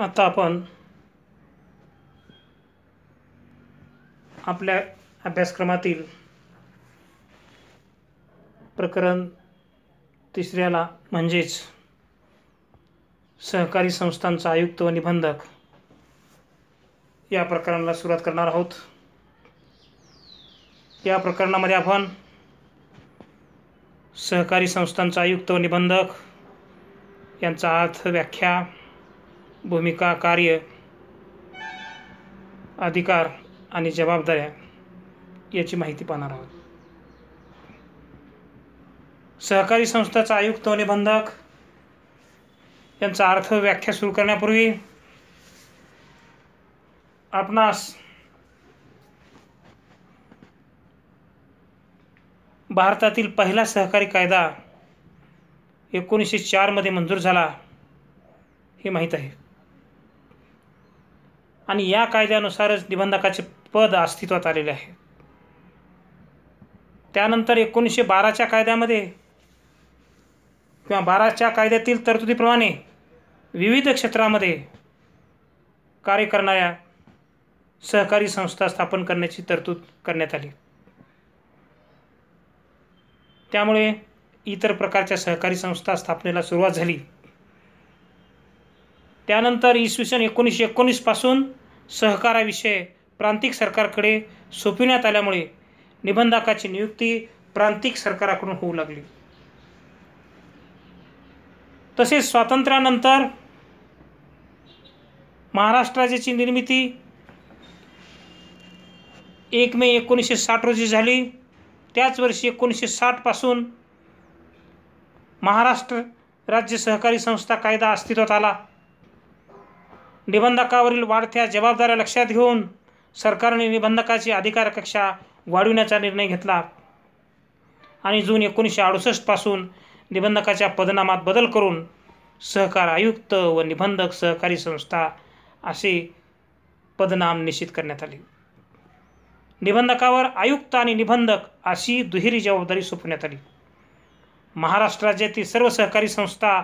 आता आपण आपल्या अभ्यासक्रमातील प्रकरण तिसऱ्याला म्हणजेच सहकारी संस्थांचा आयुक्त व निबंधक या प्रकरणाला सुरुवात करणार आहोत या प्रकरणामध्ये आपण सहकारी संस्थांचा आयुक्त व निबंधक यांचा अर्थ व्याख्या भूमिका कार्य अधिकार आणि जबाबदाऱ्या याची माहिती पाहणार आहोत सहकारी संस्थाचा आयुक्त निबंधक यांचा अर्थ व्याख्या सुरू करण्यापूर्वी आपणास भारतातील पहिला सहकारी कायदा एकोणीसशे चारमध्ये मंजूर झाला हे माहीत आहे आणि या कायद्यानुसारच निबंधकाचे पद अस्तित्वात आलेले आहे त्यानंतर एकोणीसशे बाराच्या कायद्यामध्ये किंवा बाराच्या कायद्यातील तरतुदीप्रमाणे विविध क्षेत्रामध्ये कार्य करणाऱ्या सहकारी संस्था स्थापन करण्याची तरतूद करण्यात आली त्यामुळे इतर प्रकारच्या सहकारी संस्था स्थापनेला सुरुवात झाली त्यानंतर इसवी सन एकोणीसशे एकोणीसपासून सहकाराविषय प्रांतिक सरकारकडे सोपविण्यात आल्यामुळे निबंधकाची नियुक्ती प्रांतिक सरकाराकडून होऊ लागली तसेच स्वातंत्र्यानंतर महाराष्ट्राची निर्मिती एक मे एकोणीसशे साठ रोजी झाली त्याच वर्षी एकोणीसशे साठपासून महाराष्ट्र राज्य सहकारी संस्था कायदा अस्तित्वात आला निबंधकावरील वाढत्या जबाबदाऱ्या लक्षात घेऊन सरकारने निबंधकाची अधिकार कक्षा वाढविण्याचा निर्णय घेतला आणि जून एकोणीसशे अडुसष्टपासून निबंधकाच्या पदनामात बदल करून सहकार आयुक्त व निबंधक सहकारी संस्था असे पदनाम निश्चित करण्यात आले निबंधकावर आयुक्त आणि निबंधक अशी दुहेरी जबाबदारी सोपवण्यात आली महाराष्ट्र राज्यातील सर्व सहकारी संस्था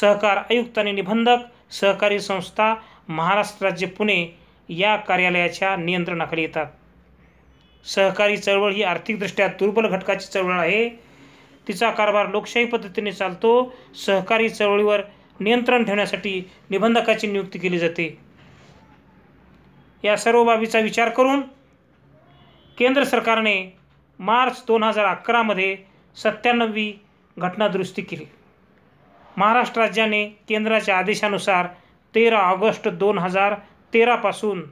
सहकार आयुक्त आणि निबंधक सहकारी संस्था महाराष्ट्र राज्य पुणे या कार्यालयाच्या नियंत्रणाखाली येतात सहकारी चळवळ ही आर्थिकदृष्ट्या दुर्बल घटकाची चळवळ आहे तिचा कारभार लोकशाही पद्धतीने चालतो सहकारी चळवळीवर नियंत्रण ठेवण्यासाठी निबंधकाची नियुक्ती केली जाते या सर्व बाबीचा विचार करून केंद्र सरकारने मार्च दोन हजार अकरामध्ये सत्त्याण्णवी घटनादुरुस्ती केली महाराष्ट्र राज्याने केंद्राच्या आदेशानुसार तेरा ऑगस्ट दोन हजार तेरापासून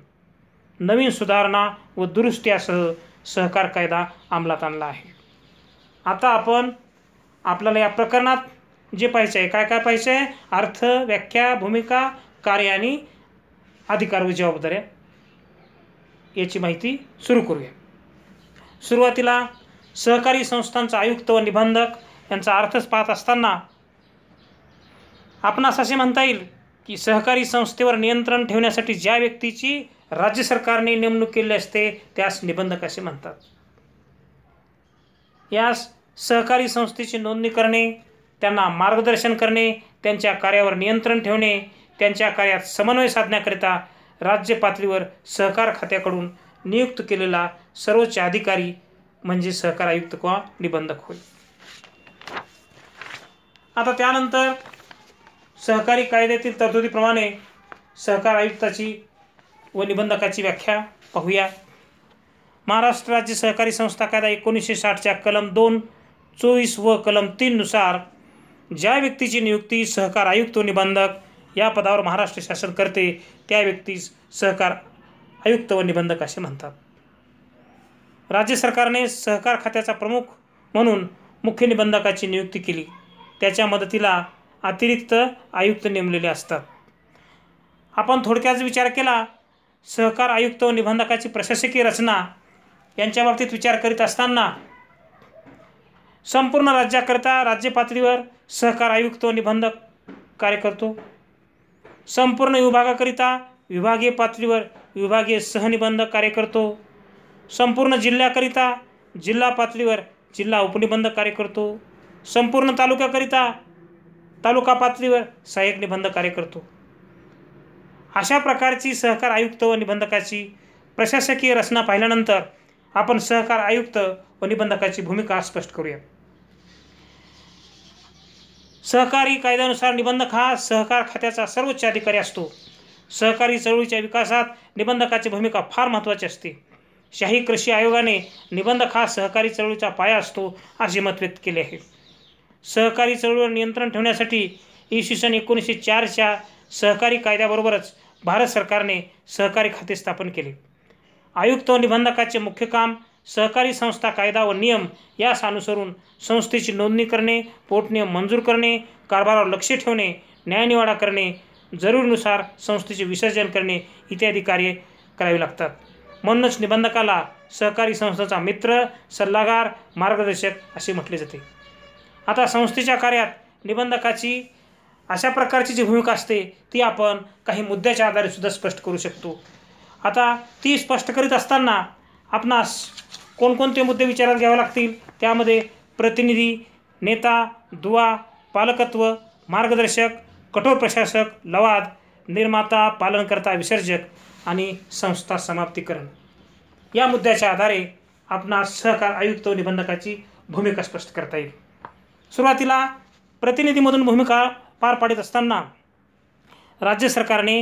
नवीन सुधारणा व दुरुस्त्यासह सहकार कायदा अंमलात आणला आहे आता आपण आपल्याला या प्रकरणात जे पाहिजे आहे काय काय पाहिजे आहे अर्थ व्याख्या भूमिका कार्य आणि अधिकार व जबाबदारी याची माहिती सुरू करूया सुरुवातीला सहकारी संस्थांचा आयुक्त व निबंधक यांचा अर्थच पाहत असताना आपणास असे म्हणता येईल की सहकारी संस्थेवर नियंत्रण ठेवण्यासाठी ज्या व्यक्तीची राज्य सरकारने नेमणूक केली असते त्यास निबंधक असे म्हणतात यास सहकारी संस्थेची नोंदणी करणे त्यांना मार्गदर्शन करणे त्यांच्या कार्यावर नियंत्रण ठेवणे त्यांच्या कार्यात समन्वय साधण्याकरिता राज्य पातळीवर सहकार खात्याकडून नियुक्त केलेला सर्वोच्च अधिकारी म्हणजे सहकार आयुक्त किंवा निबंधक होय आता त्यानंतर सहकारी कायद्यातील तरतुदीप्रमाणे सहकार आयुक्ताची व निबंधकाची व्याख्या पाहूया महाराष्ट्र राज्य सहकारी संस्था कायदा एकोणीसशे साठच्या कलम दोन चोवीस व कलम तीननुसार ज्या व्यक्तीची नियुक्ती सहकार आयुक्त व निबंधक या पदावर महाराष्ट्र शासन करते त्या व्यक्तीस सहकार आयुक्त व निबंधक असे म्हणतात राज्य सरकारने सहकार खात्याचा प्रमुख म्हणून मुख्य निबंधकाची नियुक्ती केली त्याच्या मदतीला अतिरिक्त आयुक्त नेमलेले असतात आपण थोडक्यात विचार केला सहकार आयुक्त व निबंधकाची प्रशासकीय रचना यांच्या बाबतीत विचार करीत असताना संपूर्ण राज्याकरिता राज्य पातळीवर सहकार आयुक्त व निबंधक कार्य करतो संपूर्ण विभागाकरिता विभागीय पातळीवर विभागीय सहनिबंधक कार्य करतो संपूर्ण जिल्ह्याकरिता जिल्हा पातळीवर जिल्हा उपनिबंधक कार्य करतो संपूर्ण तालुक्याकरिता तालुका पातळीवर सहाय्यक निबंध कार्य करतो अशा प्रकारची सहकार आयुक्त व निबंधकाची प्रशासकीय रचना पाहिल्यानंतर आपण सहकार आयुक्त व निबंधकाची भूमिका स्पष्ट करूया सहकारी कायद्यानुसार निबंधक हा सहकार खात्याचा सर्वोच्च अधिकारी असतो सहकारी चळवळीच्या विकासात निबंधकाची भूमिका फार महत्त्वाची असते शाही कृषी आयोगाने निबंधक हा सहकारी चळवळीचा पाया असतो असे मत व्यक्त केले आहे सहकारी चळवळ नियंत्रण ठेवण्यासाठी इसवी सन एकोणीसशे चारच्या सहकारी कायद्याबरोबरच भारत सरकारने सहकारी खाते स्थापन केले आयुक्त व निबंधकाचे मुख्य काम सहकारी संस्था कायदा व नियम यास अनुसरून संस्थेची नोंदणी करणे पोटनियम मंजूर करणे कारभारावर लक्ष ठेवणे न्यायनिवाडा करणे जरुरीनुसार संस्थेचे विसर्जन करणे इत्यादी कार्य करावे लागतात म्हणूनच निबंधकाला सहकारी संस्थेचा मित्र सल्लागार मार्गदर्शक असे म्हटले जाते आता संस्थेच्या कार्यात निबंधकाची अशा प्रकारची जी भूमिका असते ती आपण काही मुद्द्याच्या आधारे सुद्धा स्पष्ट करू शकतो आता ती स्पष्ट करीत असताना आपणास कोणकोणते मुद्दे विचारात घ्यावे लागतील त्यामध्ये प्रतिनिधी नेता दुवा पालकत्व मार्गदर्शक कठोर प्रशासक लवाद निर्माता पालनकर्ता विसर्जक आणि संस्था समाप्तीकरण या मुद्द्याच्या आधारे आपणास सहकार आयुक्त निबंधकाची भूमिका स्पष्ट करता येईल सुरुवातीला प्रतिनिधीमधून भूमिका पार पाडत असताना राज्य सरकारने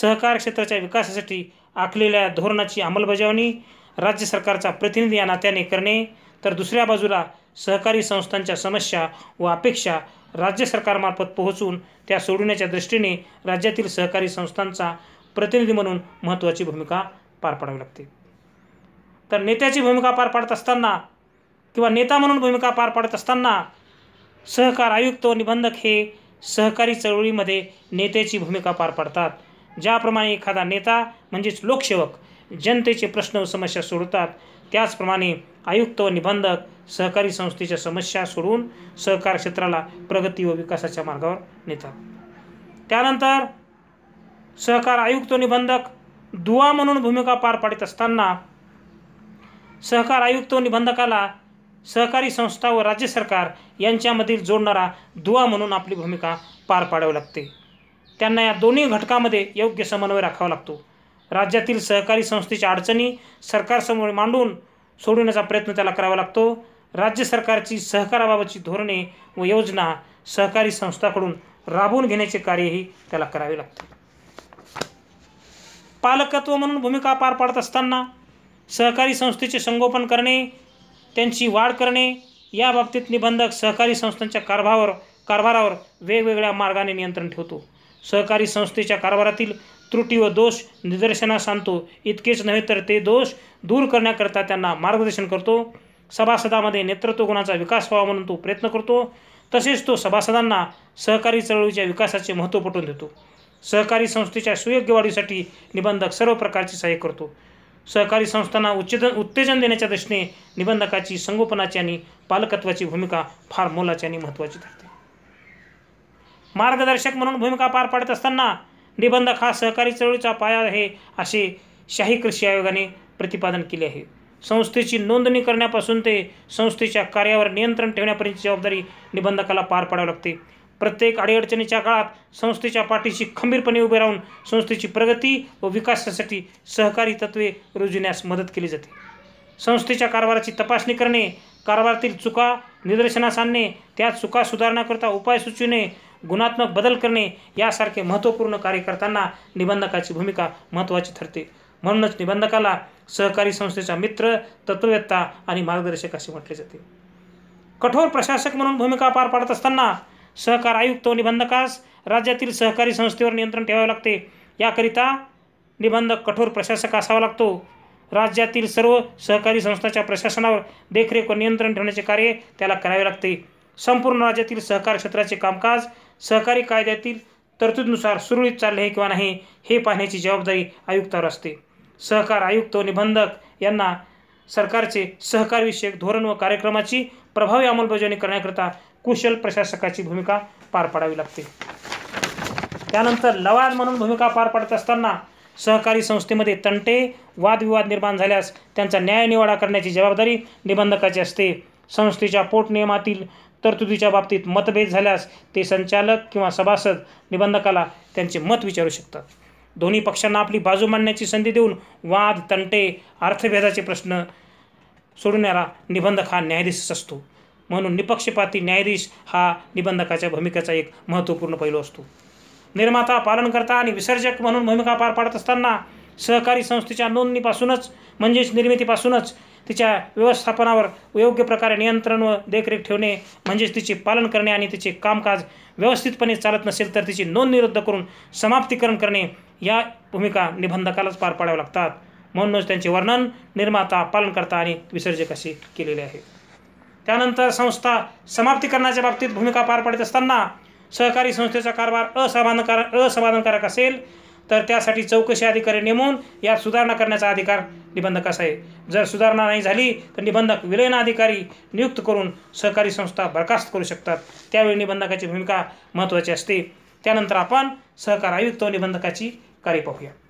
सहकार क्षेत्राच्या विकासासाठी आखलेल्या धोरणाची अंमलबजावणी राज्य सरकारचा प्रतिनिधी या नात्याने करणे तर दुसऱ्या बाजूला सहकारी संस्थांच्या समस्या व अपेक्षा राज्य सरकारमार्फत पोहोचून त्या सोडवण्याच्या दृष्टीने राज्यातील सहकारी संस्थांचा प्रतिनिधी म्हणून महत्त्वाची भूमिका पार पाडावी लागते तर नेत्याची भूमिका पार पाडत असताना किंवा नेता म्हणून भूमिका पार पाडत असताना सहकार आयुक्त व निबंधक हे सहकारी चळवळीमध्ये नेत्याची भूमिका पार पाडतात ज्याप्रमाणे एखादा नेता म्हणजेच लोकसेवक जनतेचे प्रश्न व समस्या सोडवतात त्याचप्रमाणे आयुक्त व निबंधक सहकारी संस्थेच्या समस्या सोडवून सहकार क्षेत्राला प्रगती व विकासाच्या मार्गावर नेतात त्यानंतर सहकार आयुक्त निबंधक दुवा म्हणून भूमिका पार पाडत असताना सहकार आयुक्त व निबंधकाला सहकारी संस्था व राज्य सरकार यांच्यामधील जोडणारा दुवा म्हणून आपली भूमिका पार पाडावी लागते त्यांना या दोन्ही घटकामध्ये योग्य समन्वय राखावा लागतो राज्यातील सहकारी संस्थेच्या अडचणी सरकारसमोर मांडून सोडवण्याचा प्रयत्न त्याला करावा लागतो राज्य सरकारची सहकाराबाबतची धोरणे व योजना सहकारी संस्थाकडून राबवून घेण्याचे कार्यही त्याला करावे लागते पालकत्व म्हणून भूमिका पार पाडत असताना सहकारी संस्थेचे संगोपन करणे त्यांची वाढ करणे याबाबतीत निबंधक सहकारी संस्थांच्या कारभारावर कारभारावर वेगवेगळ्या मार्गाने नियंत्रण ठेवतो सहकारी संस्थेच्या कारभारातील त्रुटी व दोष निदर्शनास आणतो इतकेच नव्हे तर ते दोष दूर करण्याकरता त्यांना मार्गदर्शन करतो सभासदामध्ये नेतृत्व गुणाचा विकास व्हावा म्हणून तो प्रयत्न करतो तसेच तो सभासदांना सहकारी चळवळीच्या विकासाचे महत्त्व पटवून देतो सहकारी संस्थेच्या सुयोग्य वाढीसाठी निबंधक सर्व प्रकारचे सहाय्य करतो सहकारी संस्थांना उच्चे उत्तेजन देण्याच्या दृष्टीने निबंधकाची संगोपनाची आणि पालकत्वाची भूमिका फार मोलाची आणि महत्त्वाची ठरते मार्गदर्शक म्हणून भूमिका पार पाडत असताना निबंधक हा सहकारी चळवळीचा पाया आहे असे शाही कृषी आयोगाने प्रतिपादन केले आहे संस्थेची नोंदणी करण्यापासून ते संस्थेच्या कार्यावर नियंत्रण ठेवण्यापर्यंतची जबाबदारी निबंधकाला पार पाडावी लागते प्रत्येक अडीअडचणीच्या काळात संस्थेच्या पाठीशी खंबीरपणे उभे राहून संस्थेची प्रगती व विकासासाठी सहकारी तत्वे रुजविण्यास मदत केली जाते संस्थेच्या कारभाराची तपासणी करणे कारभारातील चुका निदर्शनास आणणे त्या चुका सुधारण्याकरता उपाय सुचविणे गुणात्मक बदल करणे यासारखे महत्त्वपूर्ण कार्य करताना निबंधकाची भूमिका महत्त्वाची ठरते म्हणूनच निबंधकाला सहकारी संस्थेचा मित्र तत्ववेत्ता आणि मार्गदर्शक असे म्हटले जाते कठोर प्रशासक म्हणून भूमिका पार पाडत असताना सहकार आयुक्त व निबंधकास राज्यातील सहकारी संस्थेवर नियंत्रण ठेवावे लागते याकरिता निबंधक कठोर प्रशासक असावा लागतो राज्यातील सर्व सहकारी संस्थांच्या प्रशासनावर देखरेख व नियंत्रण ठेवण्याचे कार्य त्याला करावे लागते संपूर्ण राज्यातील सहकार क्षेत्राचे कामकाज सहकारी कायद्यातील तरतुदीनुसार सुरळीत चालले आहे किंवा नाही हे पाहण्याची जबाबदारी आयुक्तावर असते सहकार आयुक्त व निबंधक यांना सरकारचे सहकारविषयक धोरण व कार्यक्रमाची प्रभावी अंमलबजावणी करण्याकरता कुशल प्रशासकाची भूमिका पार पाडावी लागते त्यानंतर लवाद म्हणून भूमिका पार पाडत असताना सहकारी संस्थेमध्ये तंटे वादविवाद निर्माण झाल्यास त्यांचा न्यायनिवाडा करण्याची जबाबदारी निबंधकाची असते संस्थेच्या पोटनियमातील तरतुदीच्या बाबतीत मतभेद झाल्यास ते संचालक किंवा सभासद निबंधकाला त्यांचे मत विचारू शकतात दोन्ही पक्षांना आपली बाजू मांडण्याची संधी देऊन वाद तंटे अर्थभेदाचे प्रश्न सोडवणारा निबंधक हा न्यायाधीशच असतो म्हणून निपक्षपाती न्यायाधीश हा निबंधकाच्या भूमिकेचा एक महत्त्वपूर्ण पैलू असतो निर्माता पालनकर्ता आणि विसर्जक म्हणून भूमिका पार पाडत असताना सहकारी संस्थेच्या नोंदणीपासूनच म्हणजेच निर्मितीपासूनच तिच्या व्यवस्थापनावर योग्य प्रकारे नियंत्रण व देखरेख ठेवणे म्हणजेच तिचे पालन करणे आणि तिचे कामकाज व्यवस्थितपणे चालत नसेल तर तिची नोंद निरुद्ध करून समाप्तीकरण करणे या भूमिका निबंधकालाच पार पाडाव्या लागतात म्हणूनच त्यांचे वर्णन निर्माता पालनकर्ता आणि विसर्जक असे केलेले आहे त्यानंतर संस्था समाप्तीकरणाच्या बाबतीत भूमिका पार पाडत असताना सहकारी संस्थेचा कारभार असमाधानकारक असमाधानकारक असेल तर त्यासाठी चौकशी अधिकारी नेमून यात सुधारणा करण्याचा अधिकार असा आहे जर सुधारणा नाही झाली तर निबंधक विलयनाधिकारी अधिकारी नियुक्त करून सहकारी संस्था बरखास्त करू शकतात त्यावेळी निबंधकाची भूमिका महत्त्वाची असते त्यानंतर आपण सहकार आयुक्त निबंधकाची कार्य पाहूया